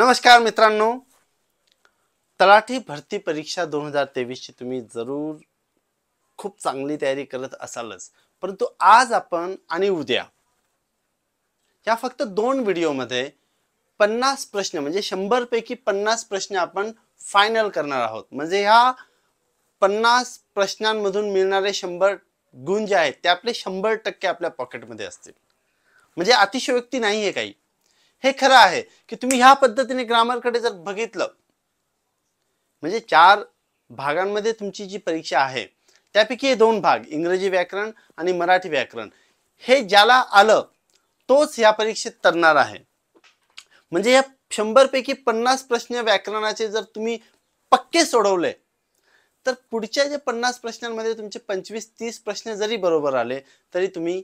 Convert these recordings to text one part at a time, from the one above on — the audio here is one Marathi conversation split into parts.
नमस्कार मित्रांनो तलाठी भरती परीक्षा दोन हजार तेवीसची तुम्ही जरूर खूप चांगली तयारी करत असालच परंतु आज आपण आणि उद्या या फक्त दोन व्हिडिओमध्ये पन्नास प्रश्न म्हणजे शंभर पैकी पन्नास प्रश्न आपण फायनल करणार आहोत म्हणजे ह्या पन्नास प्रश्नांमधून मिळणारे शंभर गुण जे आहेत ते आपले शंभर टक्के आपल्या पॉकेटमध्ये असतील म्हणजे अतिशयोक्ती नाही आहे काही हे खरं आहे की तुम्ही ह्या पद्धतीने ग्रामरकडे जर बघितलं म्हणजे चार भागांमध्ये तुमची जी परीक्षा आहे त्यापैकी हे दोन भाग इंग्रजी व्याकरण आणि मराठी व्याकरण हे ज्याला आलं तोच या परीक्षेत तरणार आहे म्हणजे या शंभरपैकी पन्नास प्रश्न व्याकरणाचे जर तुम्ही पक्के सोडवले तर पुढच्या जे पन्नास प्रश्नांमध्ये तुमचे पंचवीस तीस प्रश्न जरी बरोबर आले तरी तुम्ही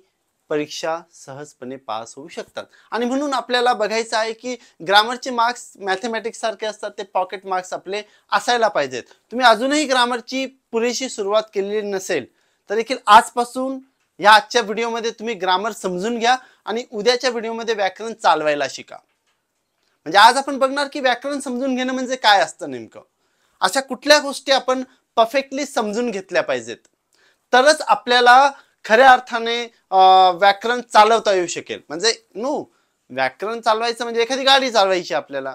परीक्षा सहजपणे पास होऊ शकतात आणि म्हणून आपल्याला बघायचं आहे की ग्रामरचे मार्क्स मॅथमॅटिक्स सारखे असतात ते पॉकेट मार्क्स आपले असायला पाहिजेत तुम्ही अजूनही ग्रामरची पुरेशी सुरुवात केलेली नसेल तर देखील आजपासून या आजच्या व्हिडिओमध्ये तुम्ही ग्रामर समजून घ्या आणि उद्याच्या व्हिडिओमध्ये व्याकरण चालवायला शिका म्हणजे आज आपण बघणार की व्याकरण समजून घेणं म्हणजे काय असतं नेमकं अशा कुठल्या गोष्टी आपण परफेक्टली समजून घेतल्या पाहिजेत तरच आपल्याला खऱ्या अर्थाने व्याकरण चालवता येऊ शकेल म्हणजे नो व्याकरण चालवायचं म्हणजे एखादी गाडी चालवायची आपल्याला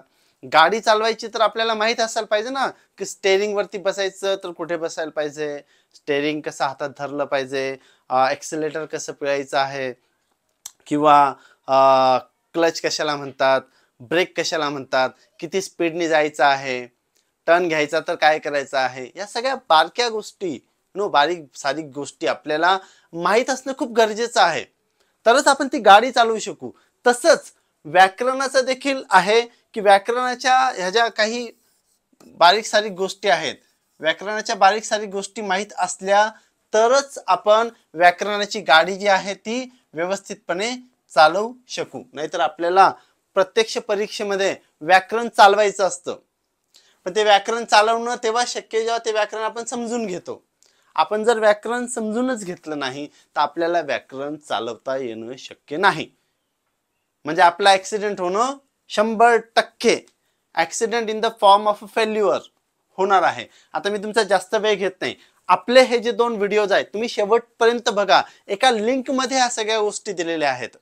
गाडी चालवायची तर आपल्याला माहीत असायला पाहिजे ना की स्टेअरिंग वरती बसायचं तर कुठे बसायला पाहिजे स्टेअरिंग कसं हातात धरलं पाहिजे एक्सिलेटर कसं पिळायचं आहे किंवा क्लच कशाला म्हणतात ब्रेक कशाला म्हणतात किती स्पीडने जायचं आहे टर्न घ्यायचा तर काय करायचं आहे या सगळ्या बारक्या गोष्टी नो बारीक सारीक गोष्टी आपल्याला माहीत असणं खूप गरजेचं आहे तरच आपण ती गाडी चालवू शकू तसंच व्याकरणाचं देखील आहे की व्याकरणाच्या ह्या ज्या काही बारीक सारीक गोष्टी आहेत व्याकरणाच्या बारीक सारीक गोष्टी माहीत असल्या तरच आपण व्याकरणाची गाडी जी आहे ती व्यवस्थितपणे चालवू शकू नाहीतर आपल्याला प्रत्यक्ष परीक्षेमध्ये व्याकरण चालवायचं असतं पण ते व्याकरण चालवणं तेव्हा शक्य जेव्हा ते व्याकरण आपण समजून घेतो आपण जर व्याकरण समजूनच घेतलं नाही तर आपल्याला व्याकरण चालवता येणं शक्य नाही म्हणजे आपला ऍक्सिडेंट होणं शंभर टक्के accident in the form of a failure होणार आहे आता मी तुमचा जास्त वेळ घेत नाही आपले हे जे दोन व्हिडिओज आहेत तुम्ही शेवटपर्यंत बघा एका लिंक मध्ये ह्या सगळ्या गोष्टी दिलेल्या आहेत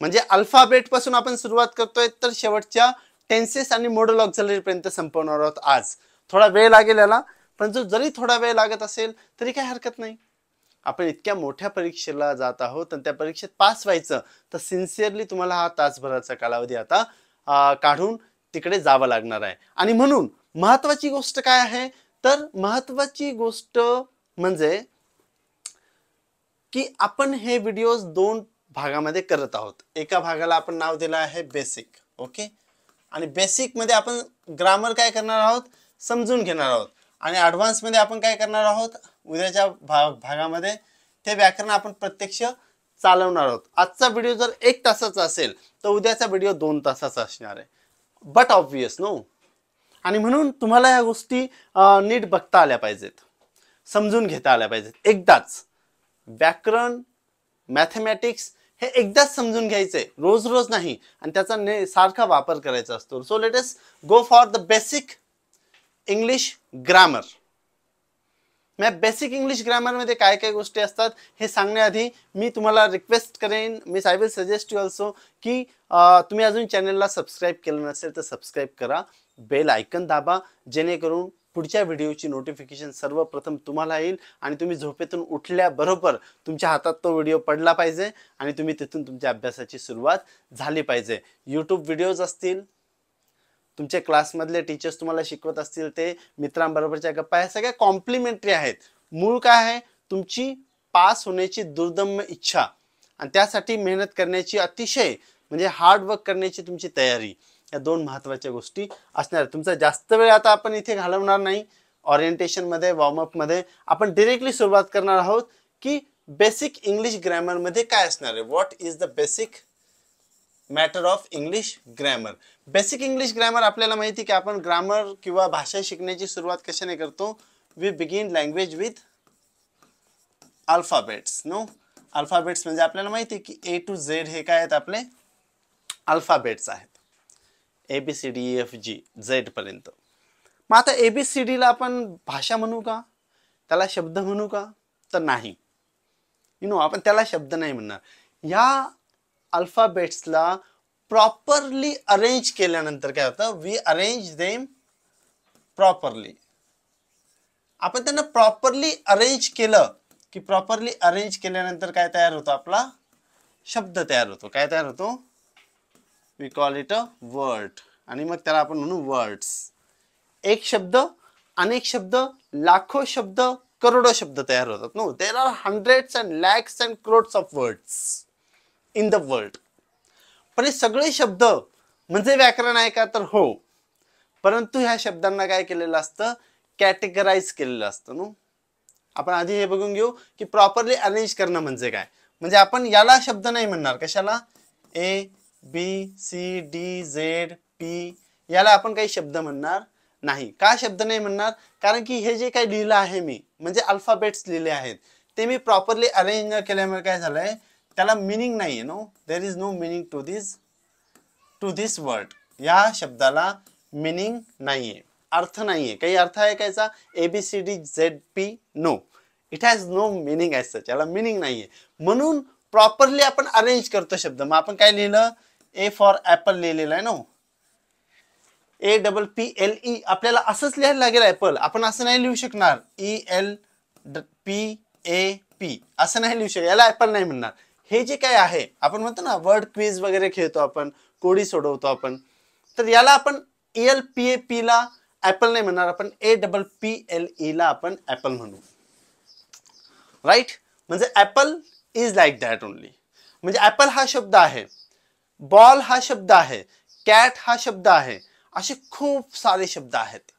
म्हणजे अल्फाबेट पासून आपण सुरुवात करतोय तर शेवटच्या टेन्सेस आणि मोडल ऑक्झलरी पर्यंत संपवणार आहोत आज थोडा वेळ लागेल याला पण जो जरी थोडा वेळ लागत असेल तरी काही हरकत नाही आपण इतक्या मोठ्या परीक्षेला जात आहोत आणि त्या परीक्षेत पास व्हायचं तर सिन्सिअरली तुम्हाला हा तासभराचा कालावधी आता काढून तिकडे जावं लागणार आहे आणि म्हणून महत्वाची गोष्ट काय आहे तर महत्वाची गोष्ट म्हणजे की आपण हे व्हिडिओज दोन भागामध्ये करत आहोत एका भागाला आपण नाव दिलं आहे बेसिक ओके आणि बेसिक मध्ये आपण ग्रामर काय करणार आहोत समजून घेणार आहोत आणि ॲडव्हान्समध्ये आपण काय करणार आहोत उद्याच्या भा भागामध्ये ते व्याकरण आपण प्रत्यक्ष चालवणार आहोत आजचा व्हिडिओ जर एक तासाचा असेल तर उद्याचा व्हिडिओ दोन तासाचा असणार आहे बट ऑब्वियस नो आणि म्हणून तुम्हाला या गोष्टी नीट बघता आल्या पाहिजेत समजून घेता आल्या पाहिजेत एकदाच व्याकरण मॅथमॅटिक्स हे एकदाच समजून आहे रोज रोज नाही आणि त्याचा ने सारखा वापर करायचा असतो so let's go for the basic English grammar मॅ बेसिक इंग्लिश ग्रॅमरमध्ये काय काय गोष्टी असतात हे सांगण्याआधी मी तुम्हाला रिक्वेस्ट करेन मी I will suggest you also की तुम्ही अजून चॅनलला सबस्क्राईब केलं नसेल तर सबस्क्राईब करा बेल आयकन दाबा जेणेकरून पुढच्या व्हिडिओची नोटिफिकेशन सर्वप्रथम तुम्हाला येईल आणि तुम्ही झोपेतून उठल्याबरोबर तुमच्या हातात तो व्हिडिओ पडला पाहिजे आणि तुम्ही तिथून तुमच्या अभ्यासाची सुरुवात झाली पाहिजे यूट्यूब व्हिडिओज असतील तुमच्या क्लासमधले टीचर्स तुम्हाला शिकवत असतील ते मित्रांबरोबरच्या गप्पा ह्या सगळ्या कॉम्प्लिमेंटरी आहेत मूळ काय आहे तुमची पास होण्याची दुर्दम्य इच्छा आणि त्यासाठी मेहनत करण्याची अतिशय म्हणजे हार्डवर्क करण्याची तुमची तयारी या दोन महत्त्वाच्या गोष्टी असणार तुमचा जास्त वेळ आता आपण इथे घालवणार नाही ऑरिएंटेशनमध्ये वॉर्मअपमध्ये आपण डिरेक्टली सुरुवात करणार आहोत की बेसिक इंग्लिश ग्रॅमरमध्ये काय असणार आहे what is the basic matter of English grammar basic English grammar आपल्याला माहिती की आपण ग्रामर किंवा भाषा शिकण्याची सुरुवात कशाने करतो we begin language with alphabets no alphabets म्हणजे आपल्याला माहिती आहे की ए टू झेड हे काय आहेत आपले अल्फाबेट्स आहेत A B C D F G पर्यंत मग आता ए बी सी डीला आपण भाषा म्हणू का त्याला शब्द म्हणू का तर नाही यु नो आपण त्याला शब्द नाही म्हणणार या अल्फाबेट्सला प्रॉपरली अरेंज केल्यानंतर काय होतं वी अरेंज देम प्रॉपरली आपण त्यांना प्रॉपरली अरेंज केलं की प्रॉपरली अरेंज केल्यानंतर काय तयार होतो आपला शब्द तयार होतो काय तयार होतो we call it a word आणि मग त्याला आपण म्हणू वर्ड्स एक शब्द अनेक शब्द लाखो शब्द करोडो शब्द तयार होतात no there are hundreds and lakhs and crores of words in the world पण हे सगळे शब्द म्हणजे व्याकरण आहे का तर हो परंतु ह्या शब्दांना काय केलेलं असतं कॅटेगराईज केलेलं असतं नो आपण आधी हे बघून घेऊ की प्रॉपरली अरेंज करणं म्हणजे काय म्हणजे आपण याला शब्द नाही म्हणणार कशाला A B C D Z P याला आपण काही शब्द म्हणणार नाही का शब्द नाही म्हणणार कारण की हे जे काही लिहिलं आहे मी म्हणजे अल्फाबेट्स लिहिले आहेत ते मी प्रॉपरली अरेंज न केल्यामुळे काय झालंय त्याला मिनिंग नाही आहे no there is no meaning to this to this word या शब्दाला मिनिंग नाही आहे अर्थ नाही आहे काही अर्थ आहे कायचा A B C D Z P no it has no meaning as such याला मिनिंग नाही आहे म्हणून प्रॉपरली आपण अरेंज करतो शब्द मग आपण काय लिहिलं ए फॉर ॲपल लिहिलेलं आहे no A double P L E आपल्याला असंच लिहायला लागेल ॲपल आपण असं नाही लिहू शकणार E L P A P असं नाही लिहू शकत याला ॲपल नाही म्हणणार हे जे काय आहे आपण म्हणतो ना वर्ड क्वीज वगैरे खेळतो आपण कोडी सोडवतो आपण तर याला आपण एल पी ए पी ला ऍपल नाही म्हणणार आपण A double P L E ला आपण ऍपल म्हणू राईट म्हणजे apple is like that only म्हणजे ॲपल हा शब्द आहे बॉल हा शब्द आहे कॅट हा शब्द आहे असे खूप सारे शब्द आहेत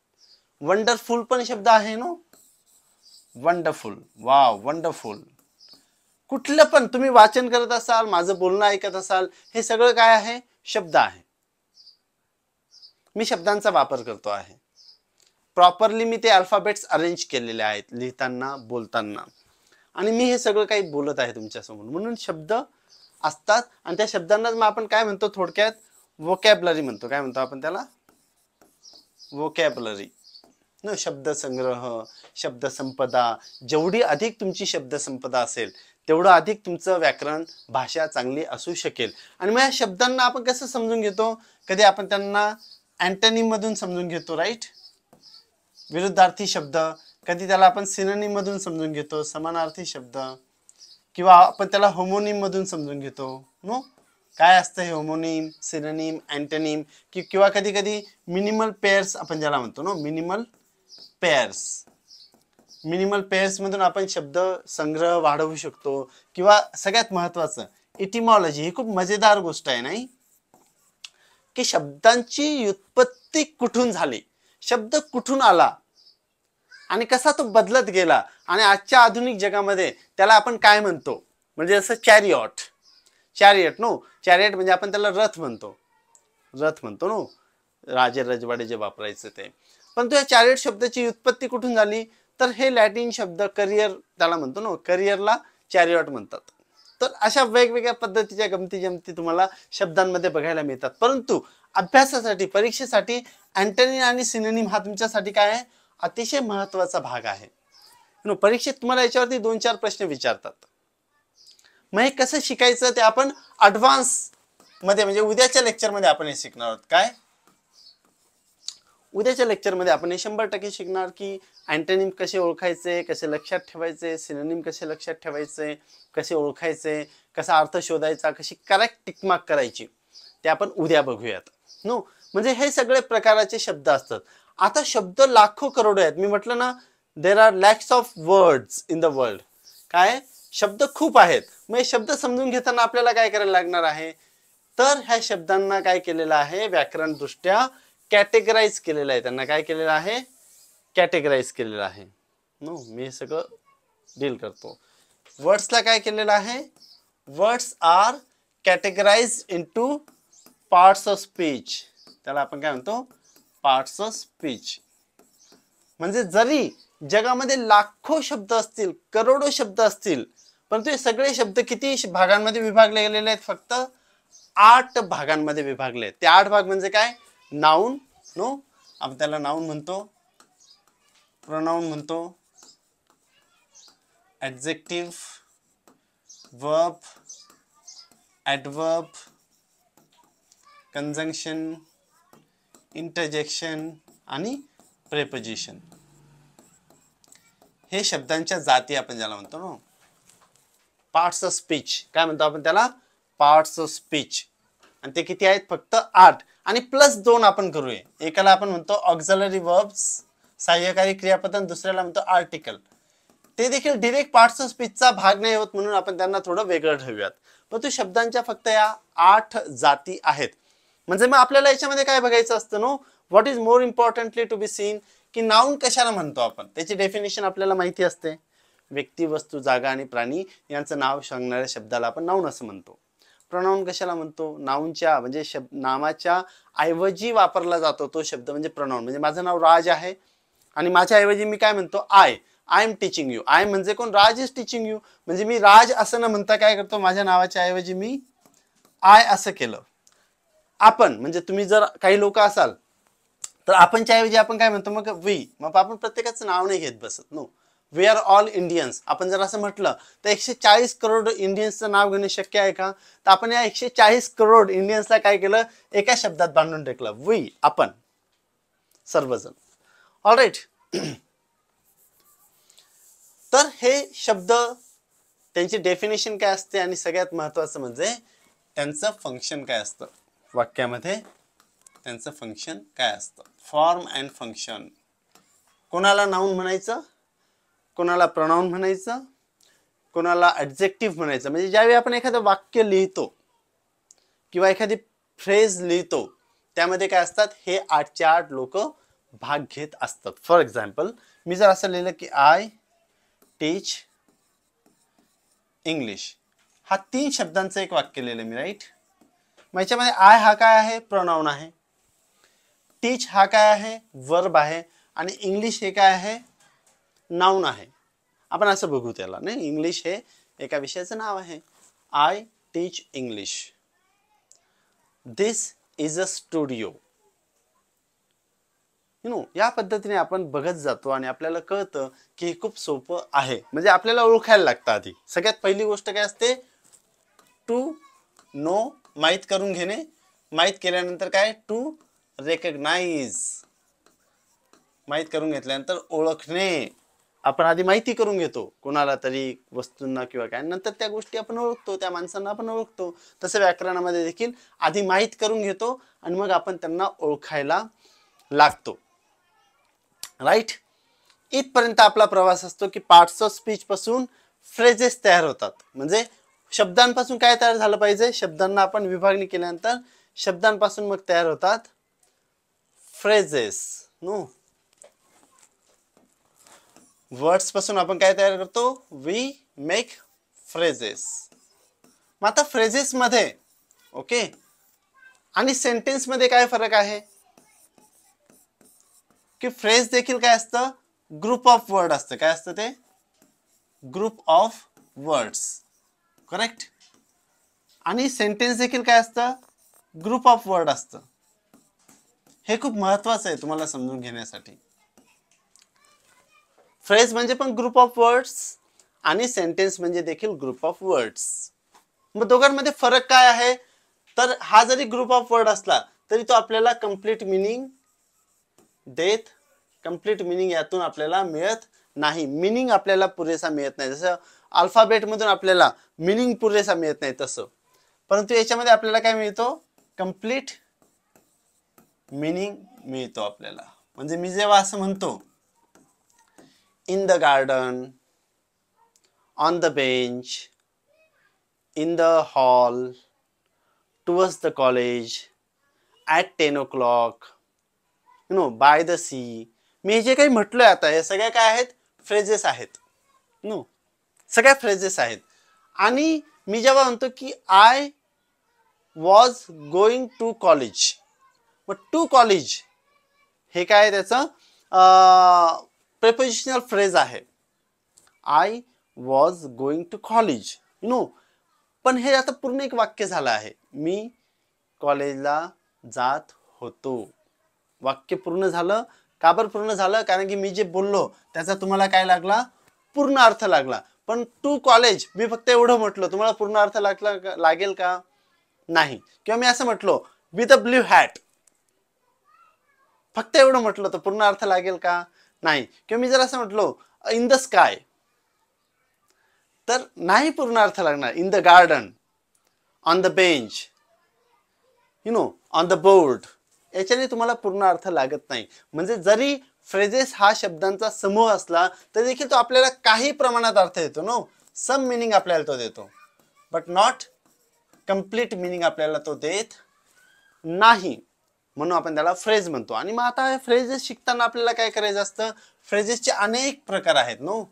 वंडरफुल पण शब्द आहे नो वंडरफुल वा वंडरफुल कुठलं पण तुम्ही वाचन करत असाल माझं बोलणं ऐकत असाल हे सगळं काय आहे शब्द आहे मी शब्दांचा वापर करतो आहे प्रॉपरली मी ते अल्फाबेट्स अरेंज केलेले आहेत लिहिताना बोलताना आणि मी हे सगळं काही बोलत आहे तुमच्यासमोर म्हणून शब्द असतात आणि त्या शब्दांनाच मग आपण काय म्हणतो थोडक्यात वोकॅबलरी म्हणतो काय म्हणतो आपण त्याला वोकॅबलरी न शब्दसंग्रह शब्दसंपदा जेवढी अधिक तुमची शब्दसंपदा असेल तेवढं अधिक तुमचं व्याकरण भाषा चांगली असू शकेल आणि मग या शब्दांना आपण कसं समजून घेतो कधी आपण त्यांना अँटनीमधून समजून घेतो राईट विरुद्धार्थी शब्द कधी त्याला आपण मधून समजून घेतो समानार्थी शब्द किंवा आपण त्याला मधून समजून घेतो नो काय असतं हे होमोनिम सिननीम अँटनीम किंवा कधी कधी मिनिमल पेअर्स आपण ज्याला म्हणतो नो मिनिमल पेअर्स मिनिमल मधून आपण शब्द संग्रह वाढवू शकतो किंवा सगळ्यात महत्वाचं इटिमॉलॉजी ही खूप मजेदार गोष्ट आहे नाही की शब्दांची उत्पत्ती कुठून झाली शब्द कुठून आला आणि कसा तो बदलत गेला आणि आजच्या आधुनिक जगामध्ये त्याला आपण काय म्हणतो म्हणजे जसं चॅरियॉट चॅरियट नो चॅरियट म्हणजे आपण त्याला रथ म्हणतो रथ म्हणतो नो राजे रजवाडे जे वापरायचे ते पण तो या चॅरियट शब्दाची उत्पत्ती कुठून झाली तर हे लॅटिन शब्द करिअर त्याला म्हणतो ना करिअरला चॅरिओट म्हणतात तर अशा वेगवेगळ्या पद्धतीच्या गमती जमती तुम्हाला शब्दांमध्ये बघायला मिळतात परंतु अभ्यासासाठी परीक्षेसाठी अँटनी आणि सिनोनिम हा तुमच्यासाठी काय आहे अतिशय महत्वाचा भाग आहे परीक्षेत तुम्हाला याच्यावरती दोन चार प्रश्न विचारतात मग हे कसं शिकायचं ते आपण अडव्हान्स मध्ये म्हणजे उद्याच्या लेक्चरमध्ये आपण हे शिकणार आहोत काय उद्याच्या लेक्चरमध्ये आपण हे शंभर टक्के शिकणार की अँटेनिम कसे ओळखायचे कसे लक्षात ठेवायचे सिनोनिम कसे लक्षात ठेवायचे कसे ओळखायचे कसा अर्थ शोधायचा कशी करेक्ट टिकमार्क करायची ते आपण उद्या बघूयात नो म्हणजे हे सगळे प्रकाराचे शब्द असतात आता शब्द लाखो करोड आहेत मी म्हटलं ना there are lakhs of words in the world काय शब्द खूप आहेत मग हे शब्द समजून घेताना आपल्याला काय करायला लागणार आहे तर ह्या शब्दांना काय केलेलं आहे व्याकरण दृष्ट्या कॅटेगराईज केलेलं आहे त्यांना काय केलेलं आहे कॅटेगराईज केलेलं आहे नो मी हे सगळं डील करतो वर्ड्सला काय केलेलं आहे words are categorize into two parts of speech त्याला आपण काय म्हणतो पार्ट्स ऑफ स्पीच म्हणजे जरी जगामध्ये लाखो शब्द असतील करोडो शब्द असतील परंतु हे सगळे शब्द किती भागांमध्ये विभागले गेलेले आहेत फक्त आठ भागांमध्ये विभागले आहेत ते आठ भाग म्हणजे काय नाऊन नो आपण त्याला नाऊन म्हणतो प्रोनाऊन म्हणतो adjective verb adverb conjunction interjection आणि प्रेपोजिशन हे शब्दांच्या जाती आपण ज्याला म्हणतो ना पार्ट्स ऑफ स्पीच काय म्हणतो आपण त्याला पार्ट्स ऑफ स्पीच आणि ते किती आहेत फक्त आठ आणि प्लस दोन आपण करूया एकाला आपण म्हणतो ऑक्झलरी वर्ब्स सहाय्यकारी क्रियापदन दुसऱ्याला म्हणतो आर्टिकल ते देखील डिरेक्ट पार्ट्स ऑफ स्पीचचा भाग नाही होत म्हणून आपण त्यांना थोडं वेगळं ठेवूयात परंतु शब्दांच्या फक्त या आठ जाती आहेत म्हणजे मग आपल्याला याच्यामध्ये काय बघायचं असतं no what is more importantly to be seen की नाऊन कशाला म्हणतो आपण त्याची डेफिनेशन आपल्याला माहिती असते व्यक्ती वस्तू जागा आणि प्राणी यांचं नाव सांगणाऱ्या शब्दाला आपण नाऊन असं म्हणतो प्रणाऊन कशाला म्हणतो नाऊनच्या म्हणजे शब्द नामाच्या ऐवजी वापरला जातो तो शब्द म्हणजे प्रणाऊन म्हणजे माझं नाव राज आहे आणि माझ्या ऐवजी मी काय म्हणतो I I am teaching you I म्हणजे कोण राज इज टीचिंग यू म्हणजे मी राज असं न म्हणता काय करतो माझ्या नावाच्या ऐवजी मी आय असं केलं आपण म्हणजे तुम्ही जर काही लोक असाल तर आपणच्या ऐवजी आपण काय म्हणतो मग वी मग आपण प्रत्येकाचं नाव नाही घेत बसत no we are all Indians आपण जर असं म्हटलं तर एकशे चाळीस करोड इंडियन्सचं नाव घेणे शक्य आहे का तर आपण या एकशे चाळीस करोड इंडियन्सला काय केलं एका शब्दात बांधून टेकलं वी आपण सर्वजण ऑल राईट तर हे शब्द त्यांची डेफिनेशन काय असते आणि सगळ्यात महत्वाचं म्हणजे त्यांचं फंक्शन काय असतं वाक्यामध्ये त्यांचं फंक्शन काय असतं फॉर्म अँड फंक्शन कोणाला नाऊन म्हणायचं कोणाला प्रणाऊन म्हणायचं कोणाला ॲडजेक्टिव्ह म्हणायचं म्हणजे ज्यावेळी आपण एखादं वाक्य लिहितो किंवा एखादी फ्रेज लिहितो त्यामध्ये काय असतात हे आठच्या आठ लोक भाग घेत असतात फॉर एक्झाम्पल मी जर असं लिहिलं की आय टीच इंग्लिश हा तीन शब्दांचं एक वाक्य लिहिलं मी राईट मग याच्यामध्ये आय हा काय आहे प्रोनाऊन आहे टीच हा काय आहे वर्ब आहे आणि इंग्लिश हे काय आहे नाऊन आहे आपण असं बघू त्याला नाही इंग्लिश हे एका विषयाचं नाव आहे I teach English this is a studio no या पद्धतीने आपण बघत जातो आणि आपल्याला कळतं की हे खूप सोपं आहे म्हणजे आपल्याला ओळखायला लागतं आधी सगळ्यात पहिली गोष्ट काय असते टू नो माहीत करून घेणे माहीत केल्यानंतर काय टू रेकग्नाइज माहीत करून घेतल्यानंतर ओळखणे आपण आधी माहिती करून घेतो कोणाला तरी वस्तूंना किंवा काय नंतर त्या गोष्टी आपण ओळखतो त्या माणसांना आपण ओळखतो तसं व्याकरणामध्ये देखील आधी माहीत करून घेतो आणि मग आपण त्यांना ओळखायला लागतो राईट इथपर्यंत आपला प्रवास असतो की पार्ट्स ऑफ स्पीच पासून फ्रेजेस तयार होतात म्हणजे शब्दांपासून काय तयार झालं पाहिजे शब्दांना आपण विभागणी केल्यानंतर शब्दांपासून मग तयार होतात फ्रेजेस नो वर्ड्सपासून आपण काय तयार करतो वी मेक फ्रेजेस मग आता फ्रेजेसमध्ये ओके आणि सेंटेन्समध्ये काय फरक आहे की फ्रेज देखील काय असतं ग्रुप ऑफ वर्ड असतं काय असतं ते ग्रुप ऑफ वर्ड्स करेक्ट आणि सेंटेन्स देखील काय असतं ग्रुप ऑफ वर्ड असतं हे खूप महत्त्वाचं आहे तुम्हाला समजून घेण्यासाठी फ्रेज म्हणजे पण ग्रुप ऑफ वर्ड्स आणि सेंटेन्स म्हणजे देखील ग्रुप ऑफ वर्ड्स मग दोघांमध्ये फरक काय आहे तर हा जरी ग्रुप ऑफ वर्ड असला तरी तो आपल्याला कम्प्लीट मिनिंग देत कंप्लीट मिनिंग यातून आपल्याला मिळत नाही मिनिंग आपल्याला पुरेसा मिळत नाही जसं अल्फाबेटमधून आपल्याला मिनिंग पुरेसा मिळत नाही तसं परंतु याच्यामध्ये आपल्याला काय मिळतो कम्प्लीट मिनिंग मिळतो आपल्याला म्हणजे मी जेव्हा असं म्हणतो in the garden, on the bench, in the hall, towards the college, at 10 o'clock, you know, by the sea. मी जे काही म्हटलं आता हे सगळ्या काय आहेत फ्रेजेस आहेत नो सगळ्या फ्रेजेस आहेत आणि मी जेव्हा म्हणतो की I was going to college मग टू कॉलेज हे काय त्याचं prepositional phrase आहे I was going to college no पण हे आता पूर्ण एक वाक्य झालं आहे मी कॉलेजला जात होतो वाक्य पूर्ण झालं का बरं पूर्ण झालं कारण की मी जे बोललो त्याचा तुम्हाला काय लागला पूर्ण अर्थ लागला पण टू कॉलेज मी फक्त एवढं म्हटलं तुम्हाला पूर्ण अर्थ लागला लागेल का नाही किंवा मी असं म्हटलो विथ अ ब्ल्यू हॅट फक्त एवढं म्हटलं तर पूर्ण अर्थ लागेल का नाही किंवा मी जर असं म्हटलो इन द स्काय तर नाही पूर्ण अर्थ लागणार in the garden on the bench you know on the board याच्याने तुम्हाला पूर्ण अर्थ लागत नाही म्हणजे जरी फ्रेजेस हा शब्दांचा समूह असला तरी देखील तो आपल्याला काही प्रमाणात अर्थ देतो नो सम मिनिंग आपल्याला तो देतो बट नॉट कम्प्लीट मिनिंग आपल्याला तो देत नाही म्हणून आपण त्याला फ्रेज म्हणतो आणि मग आता फ्रेजेस शिकताना आपल्याला काय करायचं असतं फ्रेजेसचे अनेक प्रकार आहेत नो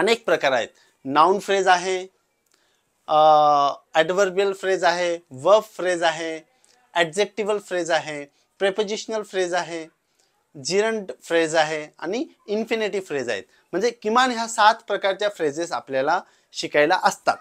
अनेक प्रकार आहेत नाऊन फ्रेज आहे ॲडव्हर्बियल फ्रेज आहे वर्ब फ्रेज आहे ॲडजेक्टिव्हल फ्रेज आहे प्रेपोजिशनल फ्रेज आहे जिरंट फ्रेज आहे आणि इन्फिनेटिव्ह फ्रेज आहेत म्हणजे किमान ह्या सात प्रकारच्या फ्रेजेस आपल्याला शिकायला असतात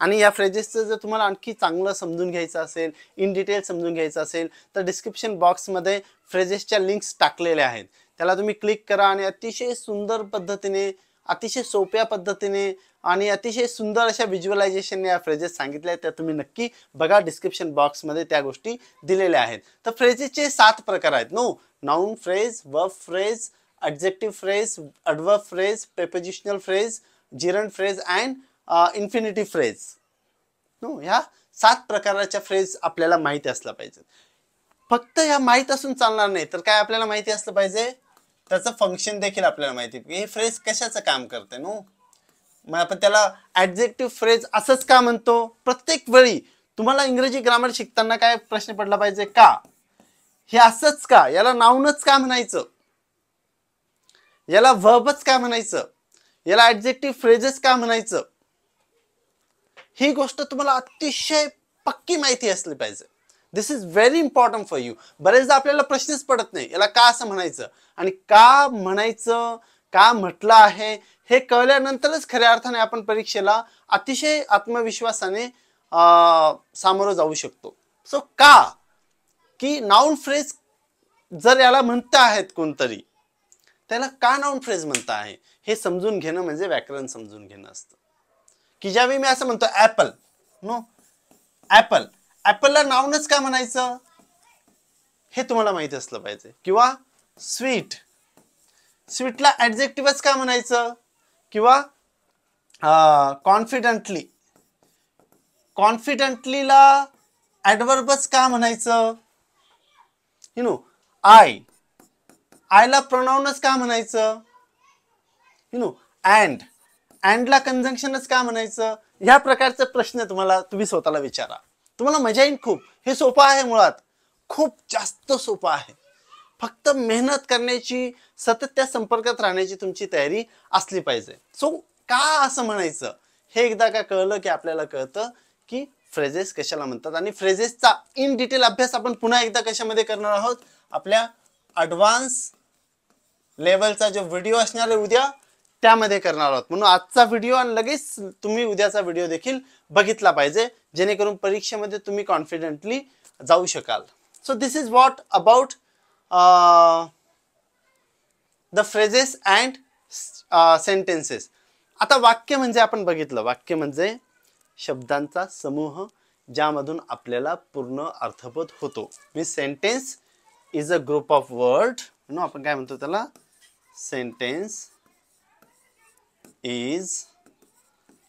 आणि या फ्रेजेसचं जर तुम्हाला आणखी चांगलं समजून घ्यायचं असेल इन डिटेल समजून घ्यायचं असेल तर डिस्क्रिप्शन बॉक्समध्ये फ्रेजेसच्या लिंक्स टाकलेल्या आहेत त्याला तुम्ही क्लिक करा आणि अतिशय सुंदर पद्धतीने अतिशय सोप्या पद्धतीने आणि अतिशय सुंदर अशा व्हिज्युअलायझेशनने या फ्रेजेस सांगितल्या आहेत त्या तुम्ही नक्की बघा डिस्क्रिप्शन बॉक्समध्ये त्या गोष्टी दिलेल्या आहेत तर फ्रेजेसचे सात प्रकार आहेत no noun phrase verb phrase adjective phrase अडव phrase prepositional phrase gerund phrase and infinity phrase no ह्या सात प्रकाराच्या फ्रेज आपल्याला माहिती असल्या पाहिजे फक्त ह्या माहीत असून चालणार नाही तर काय आपल्याला माहिती असलं पाहिजे त्याचं फंक्शन देखील आपल्याला माहिती हे फ्रेज कशाचं काम करते नो मग आपण त्याला ऍडजेक्टिव्ह फ्रेज असंच का म्हणतो प्रत्येक वेळी तुम्हाला इंग्रजी ग्रामर शिकताना काय प्रश्न पडला पाहिजे का हे असंच का याला नावनच का म्हणायचं याला वबच का म्हणायचं याला ऍडजेक्टिव्ह फ्रेजच का म्हणायचं ही गोष्ट तुम्हाला अतिशय पक्की माहिती असली पाहिजे this is very important for you बरेचदा आपल्याला प्रश्नच पडत नाही याला का असं म्हणायचं आणि का म्हणायचं का म्हटलं आहे हे कळल्यानंतरच खऱ्या अर्थाने आपण परीक्षेला अतिशय आत्मविश्वासाने सामोरं जाऊ शकतो सो so, का की नाऊन फ्रेज जर याला म्हणता आहेत कोणतरी त्याला का नाऊन फ्रेज म्हणता आहे हे समजून घेणं म्हणजे व्याकरण समजून घेणं असतं की ज्यावेळी मी असं म्हणतो ॲपल नो ॲपल ला नावनच का म्हणायचं हे तुम्हाला माहिती असलं पाहिजे किंवा स्वीट स्वीटला ॲडजेक्टिव्हच का म्हणायचं किंवा कॉन्फिडंटली कॉन्फिडंटलीला ॲडवर्बच का म्हणायचं यु नो आय आयला प्रोनाऊनच का म्हणायचं यु नो अँड अँडला कन्झंक्शनच का म्हणायचं ह्या प्रकारचे प्रश्न तुम्हाला तुम्ही स्वतःला विचारा तुम्हाला मजा येईल खूप हे सोपं आहे मुळात खूप जास्त सोपं आहे फक्त मेहनत करण्याची सतत त्या संपर्कात राहण्याची तुमची तयारी असली पाहिजे सो का असं म्हणायचं हे एकदा का कळलं की आपल्याला कळतं की फ्रेजेस कशाला म्हणतात आणि फ्रेजेसचा इन डिटेल अभ्यास आपण पुन्हा एकदा कशामध्ये करणार आहोत आपल्या ॲडव्हान्स लेवलचा जो व्हिडिओ असणार आहे उद्या त्यामध्ये करणार आहोत म्हणून आजचा व्हिडिओ आणि लगेच तुम्ही उद्याचा व्हिडिओ देखील बघितला पाहिजे जेणेकरून परीक्षेमध्ये तुम्ही कॉन्फिडेंटली जाऊ शकाल so this is what about the phrases and sentences आता वाक्य म्हणजे आपण बघितलं वाक्य म्हणजे शब्दांचा समूह ज्यामधून आपल्याला पूर्ण अर्थबोध होतो मी sentence is a group of word म्हणून आपण काय म्हणतो त्याला sentence is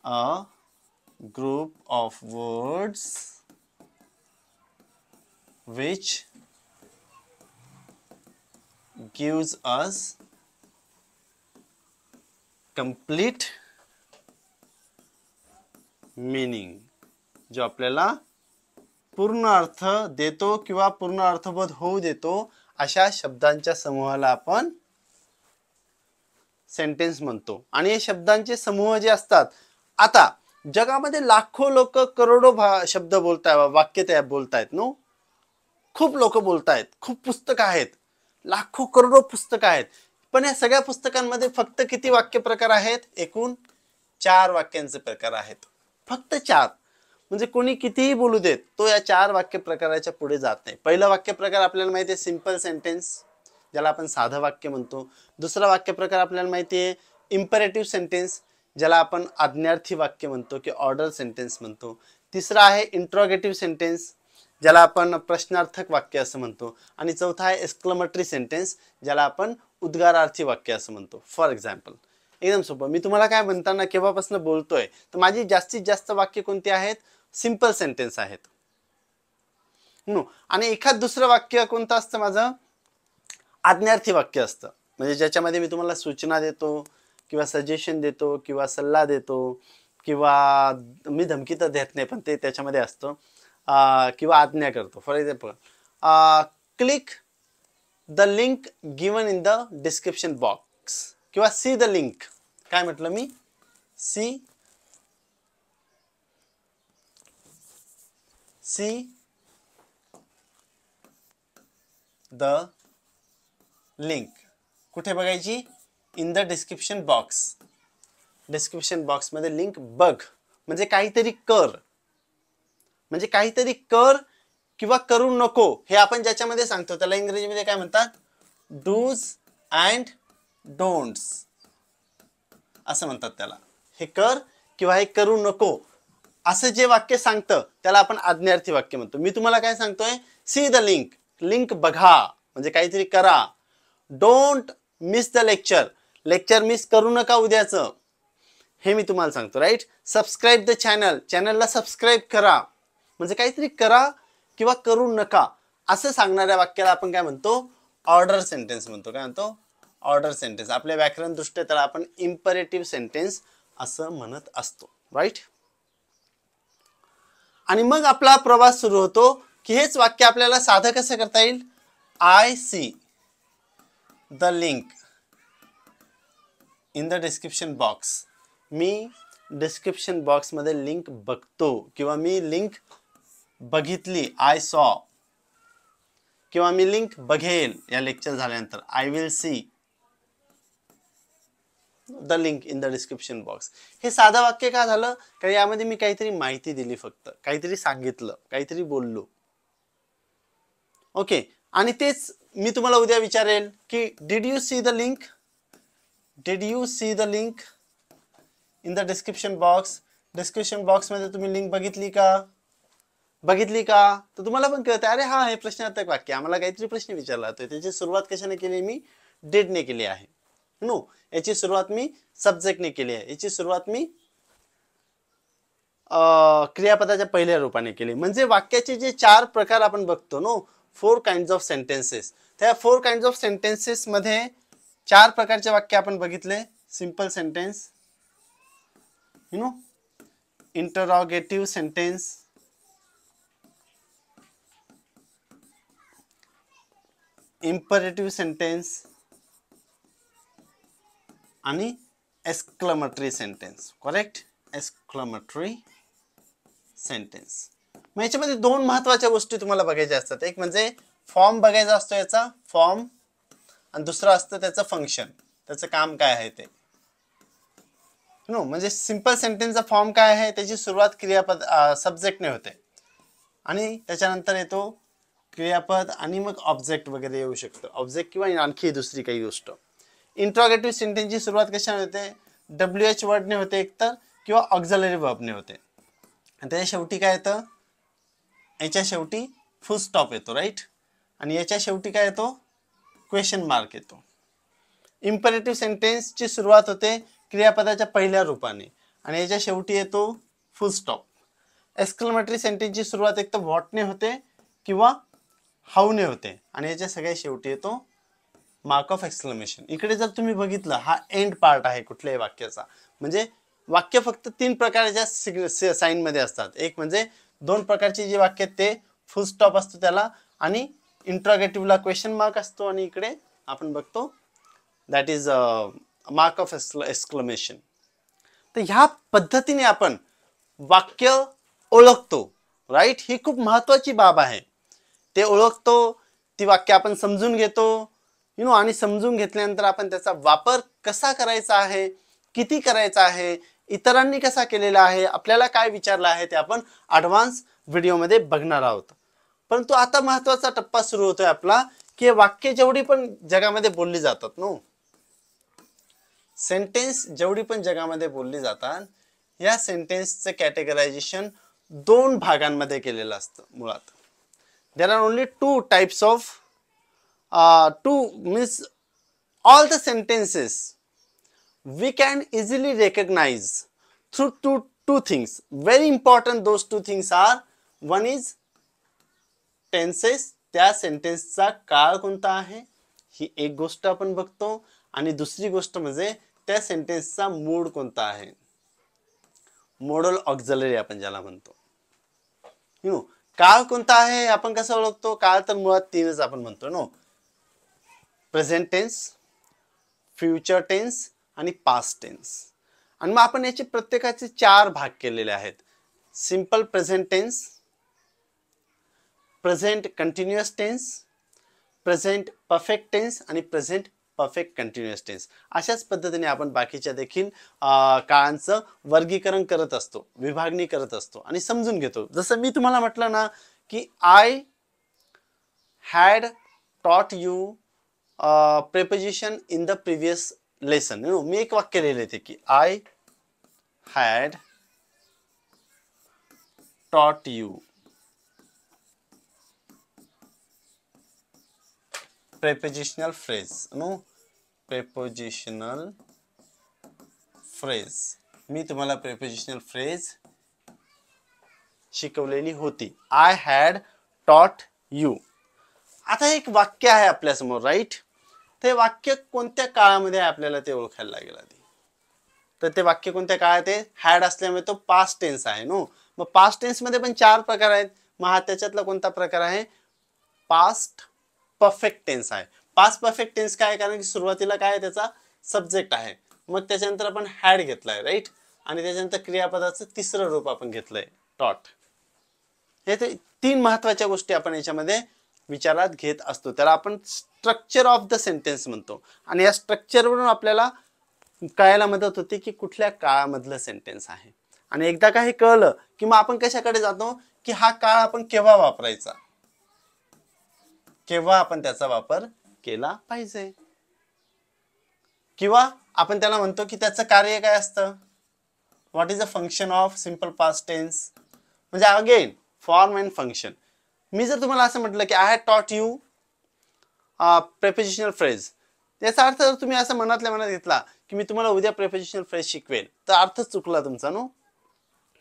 a group of words which gives us complete meaning जो आपल्याला पूर्ण अर्थ देतो किंवा पूर्ण अर्थबोध होऊ देतो अशा शब्दांच्या समूहाला आपण सेंटेन्स म्हणतो आणि हे शब्दांचे समूह जे असतात आता जगामध्ये लाखो लोक करोडो शब्द बोलताय वाक्य त्या बोलतायत नो खूप लोक बोलतायत खूप पुस्तकं आहेत लाखो करोडो पुस्तकं आहेत पण या सगळ्या पुस्तकांमध्ये फक्त किती वाक्य प्रकार आहेत एकूण चार वाक्यांचे प्रकार आहेत फक्त चार म्हणजे कोणी कितीही बोलू देत तो या चार वाक्य प्रकाराच्या पुढे जात नाही पहिलं वाक्य प्रकार आपल्याला माहिती आहे सिम्पल सेंटेन्स ज्याला आपण साधं वाक्य म्हणतो दुसरा वाक्यप्रकार आपल्याला माहिती आहे इम्परेटिव्ह सेंटेन्स ज्याला आपण आज्ञार्थी वाक्य म्हणतो की ऑर्डर सेंटेन्स म्हणतो तिसरा आहे इंट्रॉगेटिव्ह सेंटेन्स ज्याला आपण प्रश्नार्थक वाक्य असं म्हणतो आणि चौथा आहे एक्स्क्लमेटरी सेंटेन्स ज्याला आपण उद्गारार्थी वाक्य असं म्हणतो फॉर एक्झाम्पल एकदम सोपं मी तुम्हाला काय म्हणताना केव्हापासून बोलतोय तर माझी जास्तीत जास्त वाक्य कोणती आहेत सिम्पल सेंटेन्स आहेत आणि एखाद दुसरं वाक्य कोणतं असतं माझं आज्ञार्थी वाक्य असतं म्हणजे ज्याच्यामध्ये मी तुम्हाला सूचना देतो किंवा सजेशन देतो किंवा सल्ला देतो किंवा मी धमकी तर देत नाही पण ते त्याच्यामध्ये असतं किंवा आज्ञा करतो for example click the link given in the description box किंवा सी द लिंक काय म्हटलं मी सी सी द लिंक कुठे बघायची in the description box description बॉक्समध्ये लिंक बघ म्हणजे काहीतरी कर म्हणजे काहीतरी कर किंवा करू नको हे आपण ज्याच्यामध्ये सांगतो त्याला इंग्रजीमध्ये काय म्हणतात डूज अँड डोंट्स असं म्हणतात त्याला हे कर किंवा हे करू नको असं जे वाक्य सांगतं त्याला आपण आज्ञार्थी वाक्य म्हणतो मी तुम्हाला काय सांगतोय सी द लिंक लिंक बघा म्हणजे काहीतरी करा don't miss the lecture lecture miss करू नका उद्याचं हे मी तुम्हाला सांगतो राईट सबस्क्राईब द चॅनल चॅनलला सबस्क्राईब करा म्हणजे काहीतरी करा किंवा करू नका असं सांगणाऱ्या वाक्याला आपण काय म्हणतो ऑर्डर सेंटेन्स म्हणतो काय म्हणतो ऑर्डर सेंटेन्स आपल्या व्याकरण दृष्ट्या त्याला आपण इम्परेटिव्ह सेंटेन्स असं म्हणत असतो राईट आणि मग आपला प्रवास सुरू होतो की हेच वाक्य आपल्याला साधं कसं करता येईल I see the link in the description box मी डिस्क्रिप्शन बॉक्समध्ये लिंक बघतो किंवा मी लिंक बघितली आय सॉ किंवा मी लिंक बघेल या लेक्चर झाल्यानंतर I will see the link in the description box हे साधं वाक्य का झालं कारण यामध्ये मी काहीतरी माहिती दिली फक्त काहीतरी सांगितलं काहीतरी बोललो ओके आणि तेच मी तुम्हाला उद्या विचारेल की did you see the link did you see the link in the description box description बॉक्समध्ये तुम्ही लिंक बघितली का बघितली का तर तुम्हाला पण कळतं अरे हा हे प्रश्नार्थक वाक्य आम्हाला काहीतरी प्रश्न विचारला होता त्याची सुरुवात कशाने केली मी डेडने केली आहे नो याची सुरुवात मी सब्जेक्टने केली आहे याची सुरुवात मी क्रियापदाच्या पहिल्या रूपाने केली म्हणजे वाक्याचे जे चार प्रकार आपण बघतो no four kind of sentences त्या फोर काइंड ऑफ मध्ये चार प्रकारचे वाक्य आपण बघितले simple sentence you know interrogative sentence imperative sentence आणि exclamatory sentence correct exclamatory sentence मग याच्यामध्ये दोन महत्वाच्या गोष्टी तुम्हाला बघायच्या असतात एक म्हणजे फॉर्म बघायचा असतो याचा फॉर्म आणि दुसरं असतं त्याचं फंक्शन त्याचं काम काय आहे ते नो म्हणजे सिंपल सेंटेन्सचा फॉर्म काय आहे त्याची सुरुवात क्रियापद सब्जेक्टने होते आणि त्याच्यानंतर येतो क्रियापद आणि मग ऑब्जेक्ट वगैरे येऊ शकतो ऑब्जेक्ट किंवा आणखी दुसरी काही गोष्ट इंट्रॉगेटिव्ह सेंटेन्सची सुरुवात कशाने होते डब्ल्यू एच वर्डने होते एकतर किंवा ऑक्झलरी वर्बने होते आणि त्याच्या शेवटी काय येतं याच्या शेवटी फुल स्टॉप येतो राईट आणि याच्या शेवटी काय येतो क्वेश्चन मार्क येतो इम्परेटिव्ह सेंटेन्सची सुरुवात होते क्रियापदाच्या पहिल्या रूपाने आणि याच्या शेवटी येतो फुल स्टॉप एक्सक्लमेटरी सेंटेन्सची सुरुवात एक तर व्हॉटने होते किंवा हाऊने होते आणि याच्या सगळ्या शेवटी येतो मार्क ऑफ एक्सक्लमेशन इकडे जर तुम्ही बघितलं हा एंड पार्ट आहे कुठल्याही वाक्याचा म्हणजे वाक्य फक्त तीन प्रकारच्या सिग साईनमध्ये असतात एक म्हणजे दोन प्रकारची जी वाक्य ते फुल स्टॉप असतो त्याला आणि इंट्रॉगेटिव्हला क्वेश्चन मार्क असतो आणि इकडे आपण बघतो that is mark of exclamation तर ह्या पद्धतीने आपण वाक्य ओळखतो राईट ही खूप महत्त्वाची बाब आहे ते ओळखतो ती वाक्य आपण समजून घेतो यु नो आणि समजून घेतल्यानंतर आपण त्याचा वापर कसा करायचा आहे किती करायचा आहे इतरांनी कसा केलेला आहे आपल्याला काय विचारलं आहे ते आपण ॲडव्हान्स व्हिडिओमध्ये बघणार आहोत परंतु आता महत्त्वाचा टप्पा सुरू होतोय आपला की वाक्य जेवढी पण जगामध्ये बोलली जातात नो सेंटेन्स जेवढी पण जगामध्ये बोलली जातात या सेंटेन्सचं कॅटेगरायझेशन दोन भागांमध्ये केलेलं असतं मुळात there are only two types of two means all the sentences we can easily recognize through two, two things. Very important those two things are, one is tenses त्या सेंटेन्सचा काळ कोणता आहे ही एक गोष्ट आपण बघतो आणि दुसरी गोष्ट म्हणजे त्या सेंटेन्सचा मूड कोणता आहे मोडल ऑक्झलरी आपण ज्याला म्हणतो यु काळ कोणता आहे आपण कसं ओळखतो काळ तर मुळात तीनच आपण म्हणतो know present tense future tense आणि पास्ट टेन्स आणि मग आपण याचे प्रत्येकाचे चार भाग केलेले आहेत simple present tense present continuous tense present perfect tense आणि प्रेझेंट परफेक्ट कंटिन्युअस टेन्स अशाच पद्धतीने आपण बाकीच्या देखील काळांचं वर्गीकरण करत असतो विभागणी करत असतो आणि समजून घेतो जसं मी तुम्हाला म्हटलं ना की I had taught you preposition in the previous lesson मी एक वाक्य लिहिले ते की I had taught you prepositional phrase न प्रेपोजिशनल फ्रेज मी तुम्हाला प्रेपोजिशनल फ्रेज शिकवलेली होती आय हॅड टॉट यू आता एक वाक्य आहे आपल्यासमोर राईट ते वाक्य कोणत्या काळामध्ये आपल्याला ते ओळखायला लागेल आधी तर ते वाक्य कोणत्या काळात आहे हॅड असल्यामुळे तो पास्ट टेन्स आहे नो मग पास्ट टेन्समध्ये मध्ये पण चार प्रकार आहेत मग हा त्याच्यातला कोणता प्रकार आहे पास्ट परफेक्ट टेन्स आहे पास्ट परफेक्ट टेन्स काय कारण की सुरुवातीला काय त्याचा सब्जेक्ट आहे मग त्याच्यानंतर आपण हॅड घेतलाय राईट आणि त्याच्यानंतर क्रियापदाचं तिसरं रूप आपण घेतलंय टॉट हे ते तीन महत्वाच्या गोष्टी आपण याच्यामध्ये विचारात घेत असतो त्याला आपण स्ट्रक्चर ऑफ द सेंटेन्स म्हणतो आणि या स्ट्रक्चरवरून आपल्याला कळायला मदत होते की कुठल्या काळामधलं सेंटेन्स आहे आणि एकदा का कळलं की मग आपण कशाकडे जातो की हा काळ आपण केव्हा वापरायचा केव्हा आपण त्याचा वापर केला पाहिजे किंवा आपण त्याला म्हणतो की त्याचं कार्य काय असतं what is the function of simple past tense म्हणजे अगेन फॉर्म अँड फंक्शन मी जर तुम्हाला असं म्हटलं की I had taught you prepositional phrase याचा अर्थ जर तुम्ही असं मनातल्या मनात घेतला की मी तुम्हाला उद्या प्रेपोजिशनल फ्रेज शिकवेल तर अर्थच चुकला तुमचा नो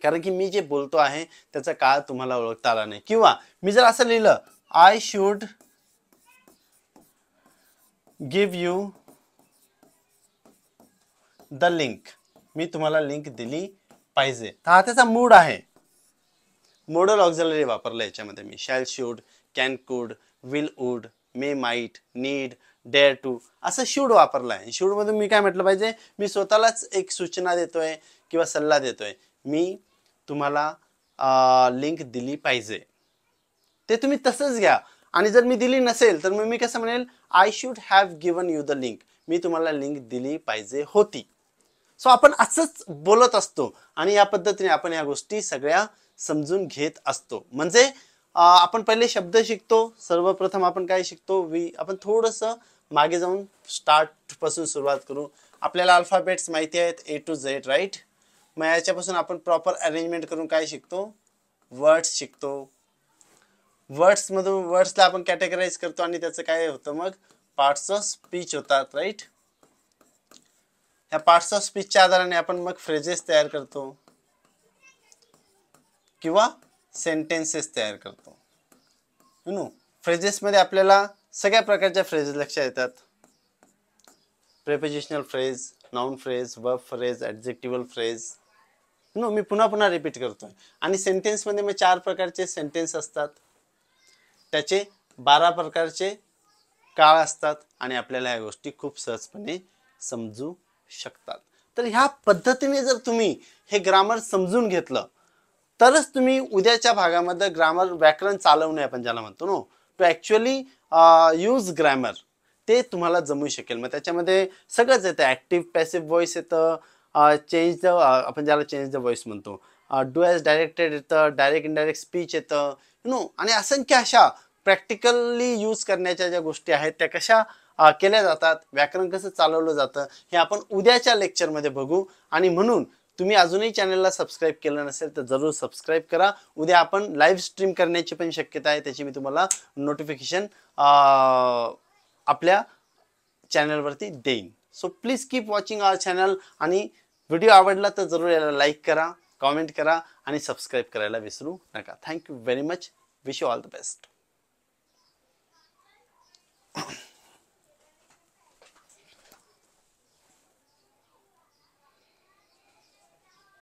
कारण की मी जे बोलतो आहे त्याचा काळ तुम्हाला ओळखता आला नाही किंवा मी जर असं लिहिलं I should give you the link मी तुम्हाला लिंक दिली पाहिजे तर हा त्याचा मूड आहे मोडल ऑक्झलरी वापरलं याच्यामध्ये मी shall should can could will would may might need dare to असं शूड वापरला आहे शूडमधून मी काय म्हटलं पाहिजे मी स्वतःलाच एक सूचना देतोय किंवा सल्ला देतोय मी तुम्हाला लिंक दिली पाहिजे ते तुम्ही तसंच घ्या आणि जर मी दिली नसेल तर मग मी कसं म्हणेल I should have given you the link मी तुम्हाला लिंक दिली पाहिजे होती सो आपण असंच बोलत असतो आणि या पद्धतीने आपण या गोष्टी सगळ्या समजून घेत असतो म्हणजे आपण पहिले शब्द शिकतो सर्वप्रथम आपण काय शिकतो वी आपण थोडंसं मागे जाऊन स्टार्टपासून सुरुवात करू आपल्याला अल्फाबेट्स माहिती आहेत ए टू झेड राईट मग याच्यापासून आपण प्रॉपर अरेंजमेंट करून काय शिकतो वर्ड्स शिकतो वर्ड्समधून वर्ड्सला आपण कॅटेगराईज करतो आणि त्याचं काय होतं मग पार्ट्स ऑफ स्पीच होतात राईट ह्या पार्ट्स ऑफ स्पीचच्या आधाराने आपण मग फ्रेजेस तयार करतो किंवा सेंटेन्सेस तयार करतो नो फ्रेजेसमध्ये आपल्याला सगळ्या प्रकारच्या फ्रेजेस लक्षात येतात प्रेपोजिशनल फ्रेज नॉन फ्रेज व फ्रेज ॲडजेक्टिवल फ्रेज नो मी पुन्हा पुन्हा रिपीट करतो आहे आणि सेंटेन्समध्ये मग चार प्रकारचे सेंटेन्स असतात त्याचे बारा प्रकारचे काळ असतात आणि आपल्याला ह्या गोष्टी खूप सहजपणे समजू शकतात तर ह्या पद्धतीने जर तुम्ही हे ग्रामर समजून घेतलं तरच तुम्ही उद्याच्या भागामध्ये ग्रामर व्याकरण चालवणे आपण ज्याला म्हणतो know to actually use grammar ते तुम्हाला जमू शकेल मग त्याच्यामध्ये सगळंच येतं ॲक्टिव्ह पॅसिव्ह व्हॉइस येतं चेंज uh, द uh, आपण ज्याला चेंज द व्हॉइस म्हणतो डू डुएस डायरेक्टेड येतं डायरेक्ट इनडायरेक्ट स्पीच येतं यु नो आणि असंख्य अशा प्रॅक्टिकली यूज करण्याच्या ज्या गोष्टी आहेत त्या कशा uh, केल्या जातात व्याकरण कसं चालवलं जातं हे आपण उद्याच्या लेक्चरमध्ये बघू आणि म्हणून तुम्ही अजूनही चॅनलला सबस्क्राईब केलं नसेल तर जरूर सबस्क्राईब करा उद्या आपण लाईव्ह स्ट्रीम करण्याची पण शक्यता आहे त्याची मी तुम्हाला नोटिफिकेशन आपल्या चॅनलवरती देईन so please keep watching our channel आणि व्हिडिओ आवडला तर जरूर याला लाईक करा कॉमेंट करा आणि सबस्क्राईब करायला विसरू नका thank you very much wish you all the best